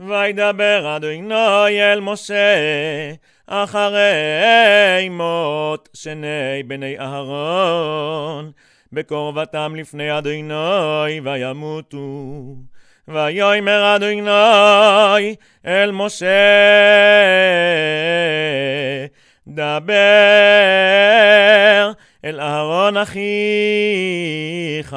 וידבר אדוני אל משה אחרי מות שני בני אהרון בקרבתם לפני אדוני וימותו ויאמר אדוני אל משה דבר אל אהרון אחיך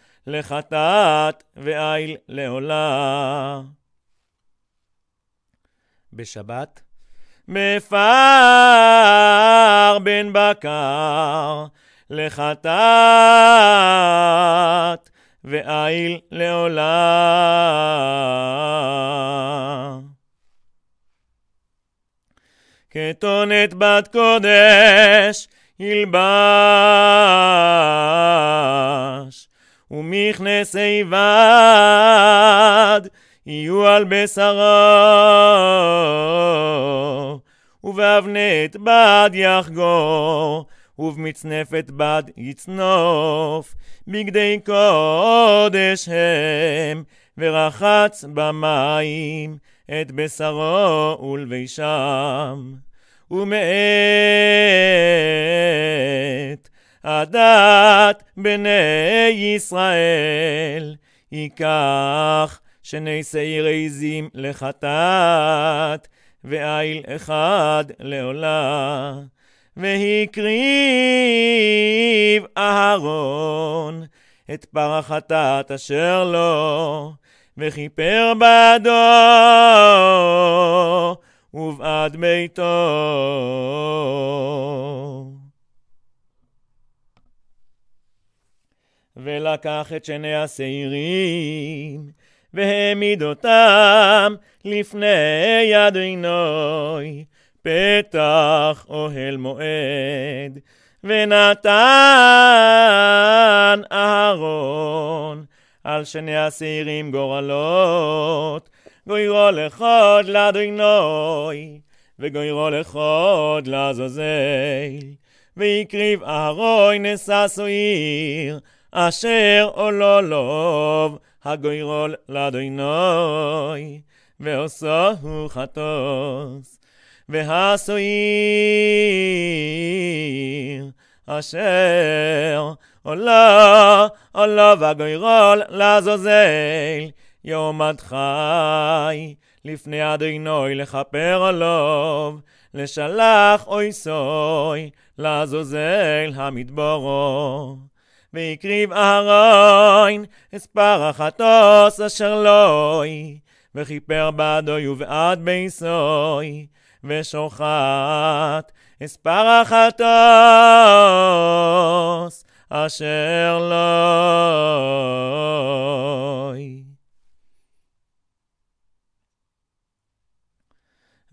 לחטאת ואיל לעולה. בשבת מפר בן בקר לחטאת ואיל לעולה. כתונת בת קודש ילבש ומכנסי בד יהיו על בשרו, ובאבנת בד יחגור, ובמצנפת בד יצנוף, בגדי קודש הם, ורחץ במים את בשרו ולבישם. ומאת הדת בני ישראל, ייקח שני שעיר עזים לחטאת, ואיל אחד לעולה. והקריב אהרון את פר החטאת אשר לו, וכיפר בעדו ובעד ביתו. ולקח את שני השעירים, והעמיד אותם לפני יד עינוי, פתח אוהל מועד, ונתן אהרון על שני השעירים גורלות, גוירו לחוד לאדינוי, וגוירו לחוד לעזאזל, והקריב אהרון נשא סועיר, אשר עולו לוב, הגוירול לאדוני, ועושהו חטוס, והסויר, אשר עולו, עולו והגוירול לעזאזל, יום עד חי, לפני אדוני לכפר עליו, לשלח אוי סוי, לעזאזל המדברו. והקריב אהרוין, אספר החטוס אשר לוי, לא וכיפר בעדוי ובעד ביסוי, ושוחט אספר החטוס אשר לוי. לא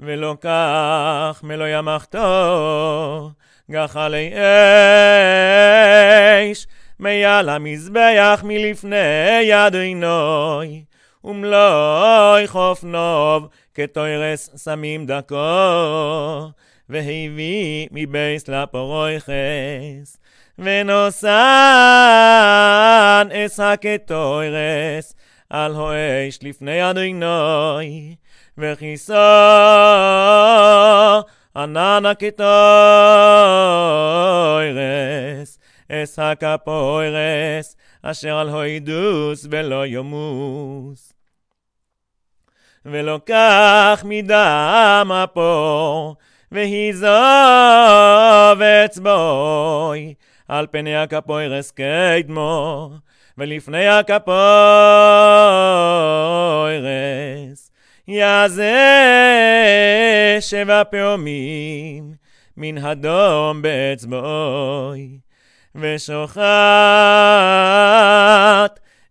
ולא כך מלא ימחתו, גחלי אש, מעל המזבח מלפני אדינוי. עינוי. ומלוי חוף נוב, כתוירס סמים דקו, והביא מבייס לפורויכס. ונוסן אסה כתוירס, על הואש לפני אדינוי, וכיסו עננה כתוירס. אס הפוירס, אשר על הוידוס ולא יומוס. ולא כך מדם הפור, והיזוב אצבוי, על פני הכפוירס קדמו, ולפני הכפוירס, יעזה שבע פעמים, מן הדום באצבוי. ושוחט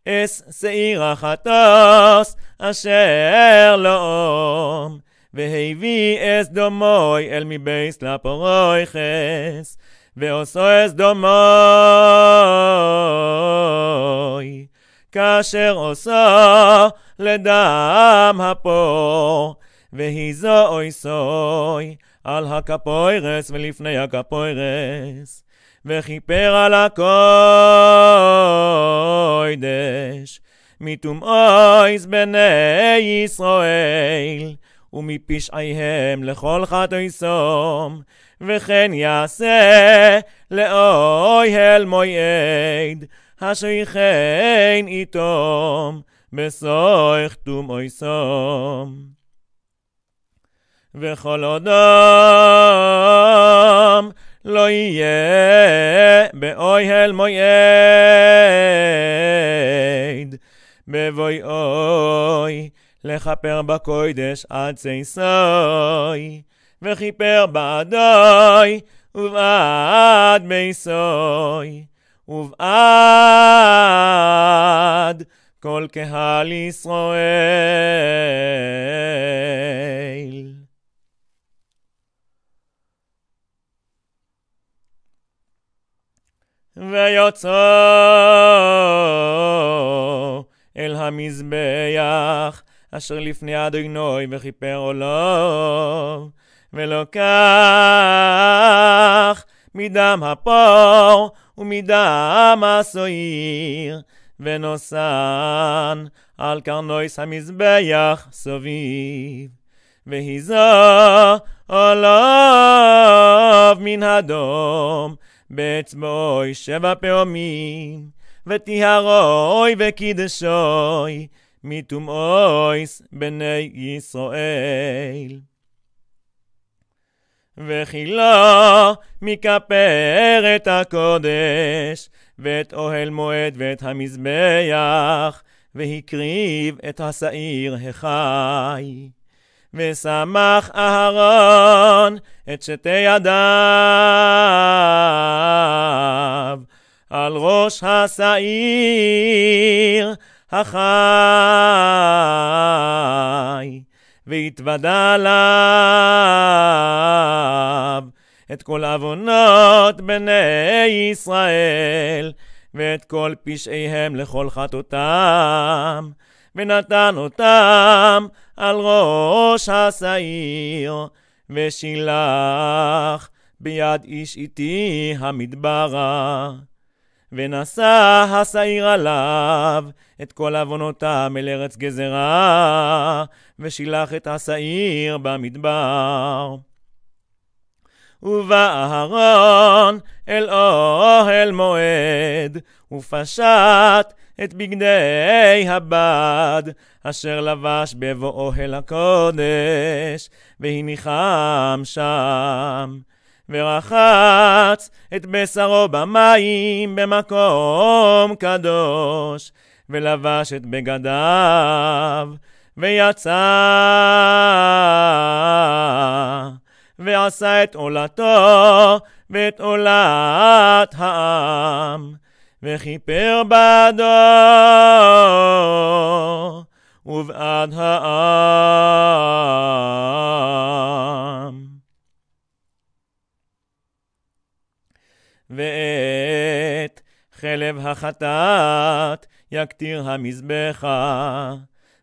אס סעיר החטוס אשר לאום, והביא אס דומוי אל מבייס לפורוי חס, ועושו אס דומוי כאשר עושו לדם הפור, והיא זו אוי סוי, על הקפוירס ולפני הקפוירס, וכיפר על הקוידש, מתום אויס בני ישראל, ומפשעיהם לכל חטאי סום, וכן יעשה לאוהל מויעד, השייכן איתום, בסוי חתום אוי סום. וכל עודם לא יהיה באוהל מויד, בבואי אוי, לכפר בקוידש עד שיסוי, וכיפר בעדוי, ובעד ביסוי, ובעד כל קהל ישראל. ויוצא אל המזבח אשר לפני אדוני וכיפר עולו, ולוקח מדם הפור ומדם הסועיר, ונוסן על קרנויס המזבח סביב. והיזו עולב מן הדום, באצבעוי שבע פעמים, וטיהרוי וקידשוי, מטומאויס בני ישראל. מכפר את הקודש, ואת אוהל מועד ואת המזבח, והקריב את השעיר החי. ושמח אהרון את שתי ידיו על ראש השעיר החי, והתוודע עליו את כל עוונות בני ישראל ואת כל פשעיהם לכל חטאותם. ונתן אותם על ראש השעיר, ושילח ביד איש איתי המדברה. ונשא השעיר עליו את כל עוונותם אל ארץ גזרה, ושילח את השעיר במדבר. ובאהרון אל אוהל מועד, ופשט את בגדי הבד, אשר לבש בבואו אל הקודש, והניחם שם. ורחץ את בשרו במים במקום קדוש, ולבש את בגדיו, ויצא. ועשה את עולתו ואת עולת העם, וכיפר בעדו ובעד העם. ואת חלב החטאת יקטיר המזבחה.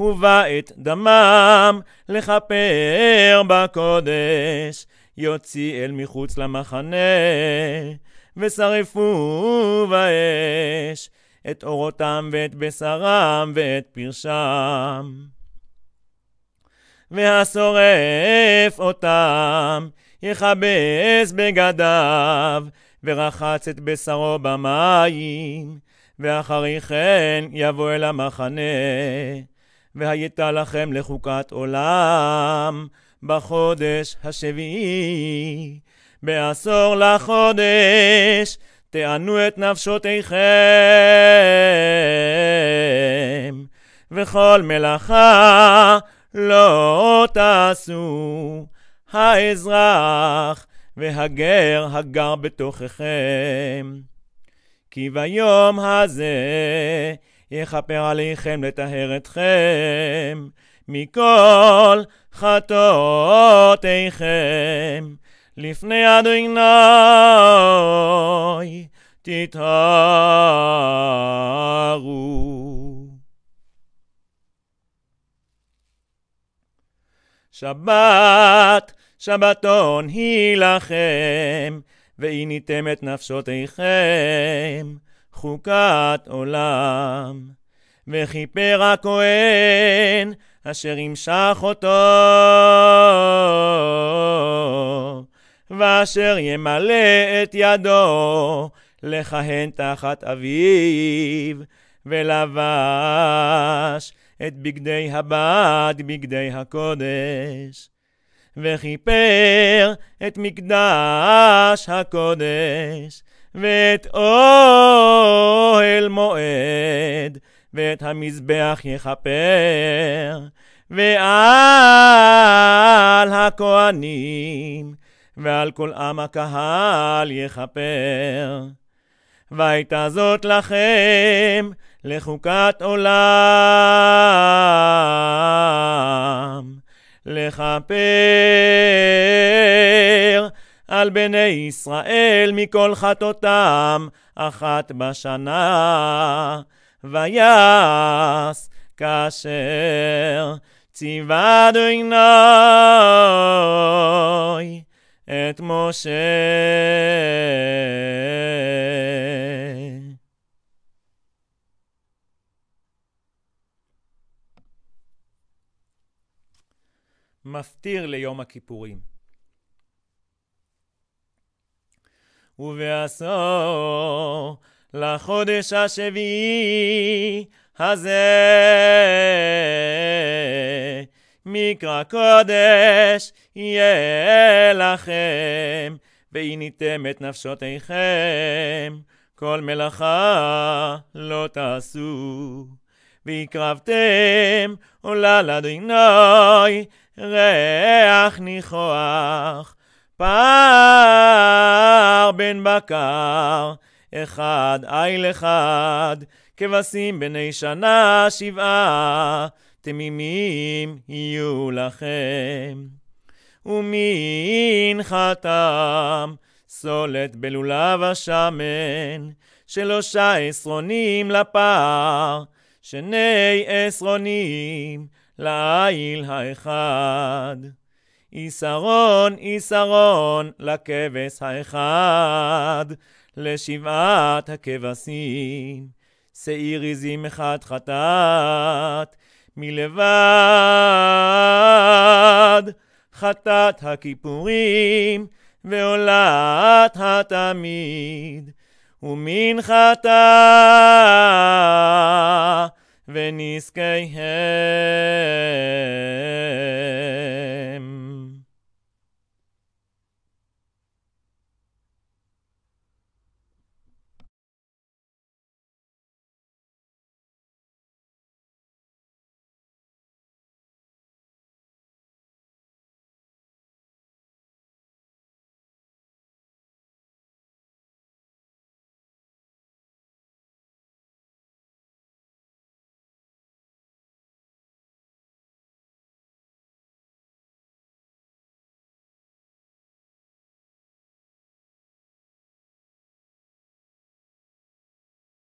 ובא את דמם לכפר בקודש, יוציא אל מחוץ למחנה, ושרפו באש את אורותם ואת בשרם ואת פרשם. והשורף אותם יכבס בגדיו, ורחץ את בשרו במים, ואחרי כן יבוא אל המחנה. והייתה לכם לחוקת עולם בחודש השביעי. בעשור לחודש תענו את נפשותיכם, וכל מלאכה לא תעשו. האזרח והגר הגר בתוככם. כי ביום הזה יכפר עליכם לטהר אתכם מכל חטאותיכם. לפני אדוני תתארו. שבת, שבתון היא לכם, ועיניתם את נפשותיכם. חוקת עולם. וכיפר הכהן אשר ימשך אותו, ואשר ימלא את ידו לכהן תחת אביו, ולבש את בגדי הבד, בגדי הקודש. וכיפר את מקדש הקודש, ואת אוהל מועד, ואת המזבח יכפר, ועל הכהנים, ועל כל עם הקהל יכפר. והייתה זאת לכם לחוקת עולם, לכפר. על בני ישראל מכל חטאותם אחת בשנה. ויעש כאשר ציווה אדוני את משה. מפטיר ליום הכיפורים. ובעשור לחודש השביעי הזה. מקרא קודש יהיה לכם, ועיניתם את נפשותיכם, כל מלאכה לא תעשו. והקרבתם עולה לאדוני ריח ניחוח, פער בן בקר, אחד איל אחד, כבשים בני שנה שבעה, תמימים יהיו לכם. חתם סולת בלולב השמן, שלושה עשרונים לפר, שני עשרונים לעיל האחד. יסרון, יסרון, לכבש האחד, לשבעת הכבשים. שעיר עזים אחד חטאת, מלבד חטאת הכיפורים, ועולת התמיד, חטא, ונזקיהם.